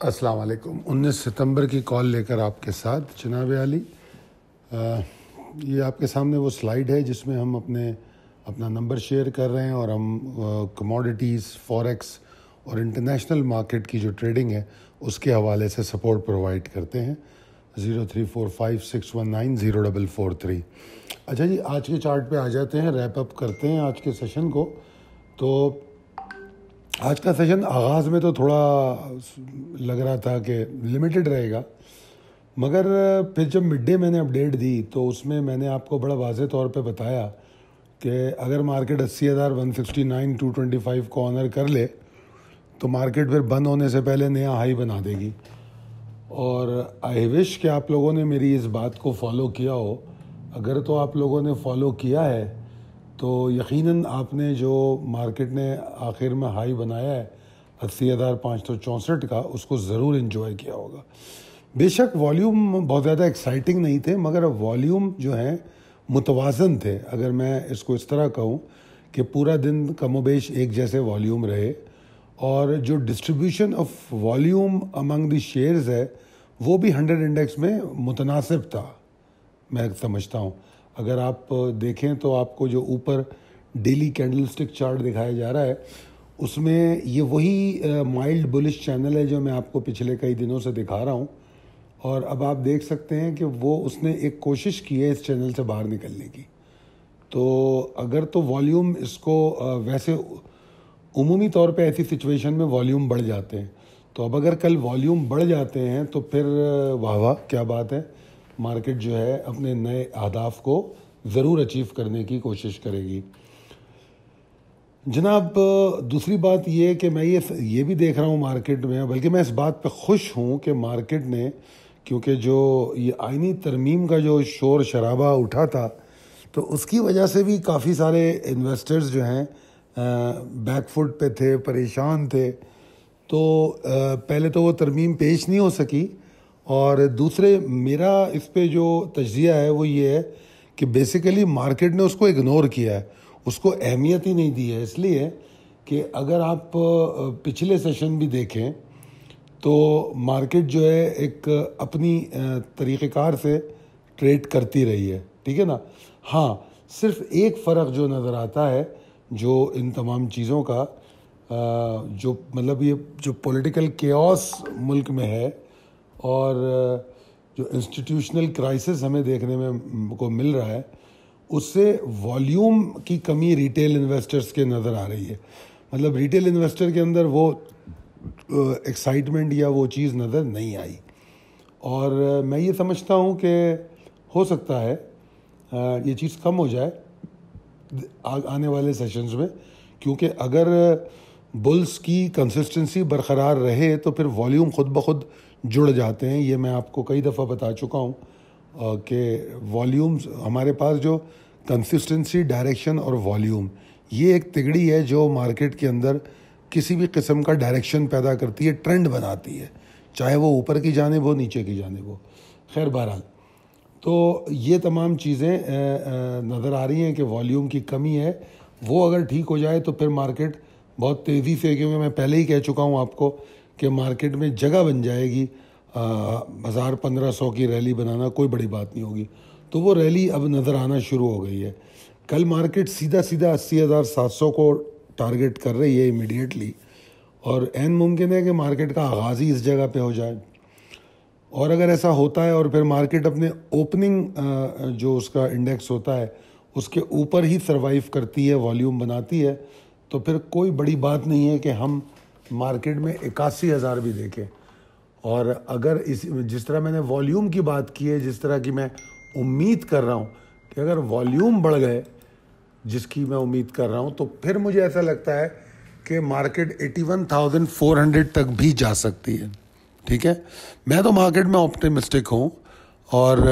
अस्सलाम वालेकुम 19 सितंबर की कॉल लेकर आपके साथ जनाब आली ये आपके सामने वो स्लाइड है जिसमें हम अपने अपना नंबर शेयर कर रहे हैं और हम कमोडिटीज़ फॉरेक्स और इंटरनेशनल मार्केट की जो ट्रेडिंग है उसके हवाले से सपोर्ट प्रोवाइड करते हैं zero three four five six one nine zero double four three अच्छा जी आज के चार्ट पे आ जाते हैं रैप अप करते हैं आज के सेशन को तो आज का सेशन आगाज़ में तो थोड़ा लग रहा था कि लिमिटेड रहेगा मगर फिर जब मिड डे मैंने अपडेट दी तो उसमें मैंने आपको बड़ा वाज तौर पे बताया कि अगर मार्केट अस्सी हज़ार one sixty nine two twenty five को ऑनर कर ले तो मार्केट फिर बंद होने से पहले नया हाई बना देगी और आई विश कि आप लोगों ने मेरी इस बात को फॉलो किया हो अगर तो आप लोगों ने फॉलो किया है तो यकीनन आपने जो मार्केट ने आखिर में हाई बनाया है अस्सी हज़ार पाँच सौ चौंसठ का उसको ज़रूर इन्जॉय किया होगा बेशक वॉल्यूम बहुत ज़्यादा एक्साइटिंग नहीं थे मगर वॉल्यूम जो हैं मुतवाजन थे अगर मैं इसको इस तरह कहूँ कि पूरा दिन कमोबेश एक जैसे वॉल्यूम रहे और जो distribution of volume among the shares है वो भी हंड्रेड इंडेक्स में मुतनासिब था मैं समझता हूँ अगर आप देखें तो आपको जो ऊपर डेली कैंडल स्टिक चार्ट दिखाया जा रहा है उसमें ये वही माइल्ड बुलिश चैनल है जो मैं आपको पिछले कई दिनों से दिखा रहा हूँ और अब आप देख सकते हैं कि वो उसने एक कोशिश की है इस चैनल से बाहर निकलने की तो अगर तो वॉल्यूम इसको वैसे उमूमी तौर पे ऐसी सिचुएशन में वॉल्यूम बढ़ जाते हैं तो अब अगर कल वॉल्यूम बढ़ जाते हैं तो फिर वाह वाह क्या बात है मार्केट जो है अपने नए अहदाफ को ज़रूर अचीव करने की कोशिश करेगी जनाब दूसरी बात ये कि मैं ये ये भी देख रहा हूँ मार्केट में बल्कि मैं इस बात पे खुश हूँ कि मार्केट ने क्योंकि जो ये आइनी तरमीम का जो शोर शराबा उठा था तो उसकी वजह से भी काफ़ी सारे इन्वेस्टर्स जो हैं बैकफुट पे थे परेशान थे तो आ, पहले तो वो तरमीम पेश नहीं हो सकी और दूसरे मेरा इस पर जो तजिया है वो ये है कि बेसिकली मार्केट ने उसको इग्नोर किया है उसको अहमियत ही नहीं दी है इसलिए कि अगर आप पिछले सेशन भी देखें तो मार्केट जो है एक अपनी तरीक़ेकार से ट्रेड करती रही है ठीक है ना हाँ सिर्फ एक फ़र्क जो नज़र आता है जो इन तमाम चीज़ों का जो मतलब ये जो पॉलिटिकल केस मुल्क में है और जो इंस्टीट्यूशनल क्राइसिस हमें देखने में को मिल रहा है उससे वॉल्यूम की कमी रिटेल इन्वेस्टर्स के नज़र आ रही है मतलब रिटेल इन्वेस्टर के अंदर वो एक्साइटमेंट या वो चीज़ नज़र नहीं आई और मैं ये समझता हूँ कि हो सकता है ये चीज़ कम हो जाए आने वाले सेशंस में क्योंकि अगर बुल्स की कंसिस्टेंसी बरकरार रहे तो फिर वॉल्यूम खुद ब खुद जुड़ जाते हैं ये मैं आपको कई दफ़ा बता चुका हूँ कि वॉल्यूम्स हमारे पास जो कंसिस्टेंसी डायरेक्शन और वॉल्यूम ये एक तिगड़ी है जो मार्केट के अंदर किसी भी किस्म का डायरेक्शन पैदा करती है ट्रेंड बनाती है चाहे वो ऊपर की जाने हो नीचे की जाने हो खैर बहरहाल तो ये तमाम चीज़ें नज़र आ रही हैं कि वॉल्यूम की कमी है वो अगर ठीक हो जाए तो फिर मार्केट बहुत तेज़ी से क्योंकि मैं पहले ही कह चुका हूँ आपको कि मार्केट में जगह बन जाएगी हज़ार पंद्रह सौ की रैली बनाना कोई बड़ी बात नहीं होगी तो वो रैली अब नज़र आना शुरू हो गई है कल मार्केट सीधा सीधा अस्सी हज़ार सात सौ को टारगेट कर रही है इमिडिएटली और एन मुमकिन है कि मार्केट का आगाज़ ही इस जगह पे हो जाए और अगर ऐसा होता है और फिर मार्केट अपने ओपनिंग जो उसका इंडेक्स होता है उसके ऊपर ही सरवाइव करती है वॉल्यूम बनाती है तो फिर कोई बड़ी बात नहीं है कि हम मार्केट में इक्यासी हज़ार भी देखे और अगर इस जिस तरह मैंने वॉल्यूम की बात की है जिस तरह की मैं उम्मीद कर रहा हूँ कि अगर वॉल्यूम बढ़ गए जिसकी मैं उम्मीद कर रहा हूँ तो फिर मुझे ऐसा लगता है कि मार्केट 81,400 तक भी जा सकती है ठीक है मैं तो मार्केट में ऑप्टिमिस्टिक हूँ और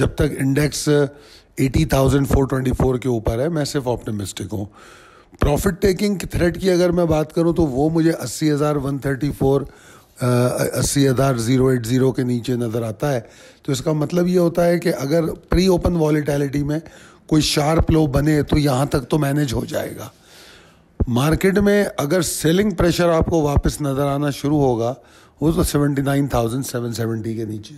जब तक इंडेक्स 80,424 के ऊपर है मैं सिर्फ ऑप्टिमिस्टिक हूँ प्रॉफिट टेकिंग थ्रेट की अगर मैं बात करूं तो वो मुझे अस्सी हज़ार वन थर्टी फोर अस्सी हज़ार ज़ीरो एट ज़ीरो के नीचे नज़र आता है तो इसका मतलब ये होता है कि अगर प्री ओपन वॉलीटैलिटी में कोई शार्प लो बने तो यहाँ तक तो मैनेज हो जाएगा मार्केट में अगर सेलिंग प्रेशर आपको वापस नज़र आना शुरू होगा वो तो seventy nine thousand seven seventy के नीचे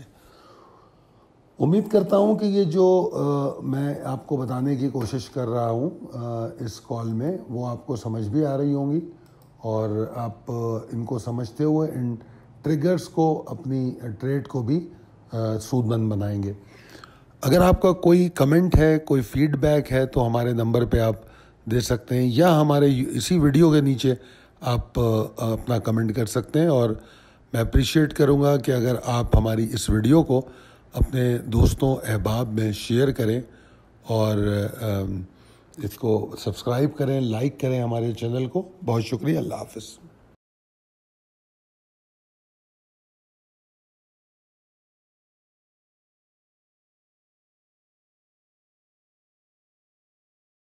उम्मीद करता हूँ कि ये जो आ, मैं आपको बताने की कोशिश कर रहा हूँ इस कॉल में वो आपको समझ भी आ रही होंगी और आप इनको समझते हुए इन ट्रिगर्स को अपनी ट्रेड को भी सूदमंद बनाएंगे अगर आपका कोई कमेंट है कोई फीडबैक है तो हमारे नंबर पे आप दे सकते हैं या हमारे इसी वीडियो के नीचे आप अपना कमेंट कर सकते हैं और मैं अप्रिशिएट करूँगा कि अगर आप हमारी इस वीडियो को अपने दोस्तों अहबाब में शेयर करें और इसको सब्सक्राइब करें लाइक करें हमारे चैनल को बहुत शुक्रिया अल्लाह हाफिज़